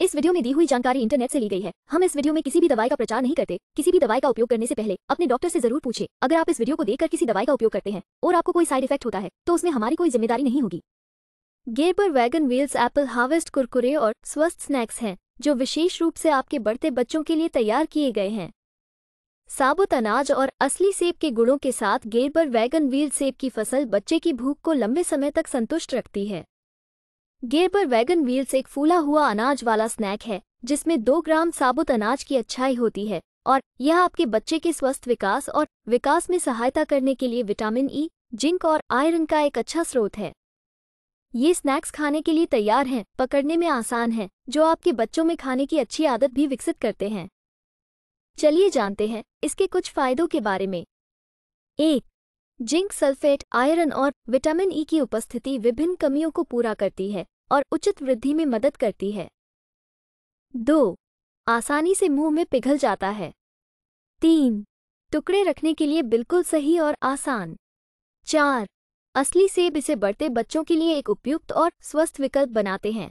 इस वीडियो में दी हुई जानकारी इंटरनेट से ली गई है हम इस वीडियो में किसी भी दवाई का प्रचार नहीं करते किसी भी दवाई का उपयोग करने से पहले अपने डॉक्टर से जरूर पूछे अगर आप इस वीडियो को देखकर किसी दवाई का उपयोग करते हैं और आपको कोई साइड इफेक्ट होता है तो उसमें हमारी कोई जिम्मेदारी नहीं होगी गेबर wagon wheels apple harvest Kurkure और स्वस्थ स्नैक्स हैं जो विशेष रूप से आपके बढ़ते बच्चों के लिए तैयार किए गए हैं साबुत अनाज और असली सेब के गुणों के साथ गेरबर वैगन व्हील सेब की फसल बच्चे की भूख को लंबे समय तक संतुष्ट रखती है गेरबर वैगन व्हील्स एक फूला हुआ अनाज वाला स्नैक है जिसमें दो ग्राम साबुत अनाज की अच्छाई होती है और यह आपके बच्चे के स्वस्थ विकास और विकास में सहायता करने के लिए विटामिन ई जिंक और आयरन का एक अच्छा स्रोत है ये स्नैक्स खाने के लिए तैयार हैं पकड़ने में आसान है जो आपके बच्चों में खाने की अच्छी आदत भी विकसित करते हैं चलिए जानते हैं इसके कुछ फायदों के बारे में एक जिंक सल्फेट आयरन और विटामिन ई e की उपस्थिति विभिन्न कमियों को पूरा करती है और उचित वृद्धि में मदद करती है दो आसानी से मुंह में पिघल जाता है तीन टुकड़े रखने के लिए बिल्कुल सही और आसान चार असली सेब इसे बढ़ते बच्चों के लिए एक उपयुक्त और स्वस्थ विकल्प बनाते हैं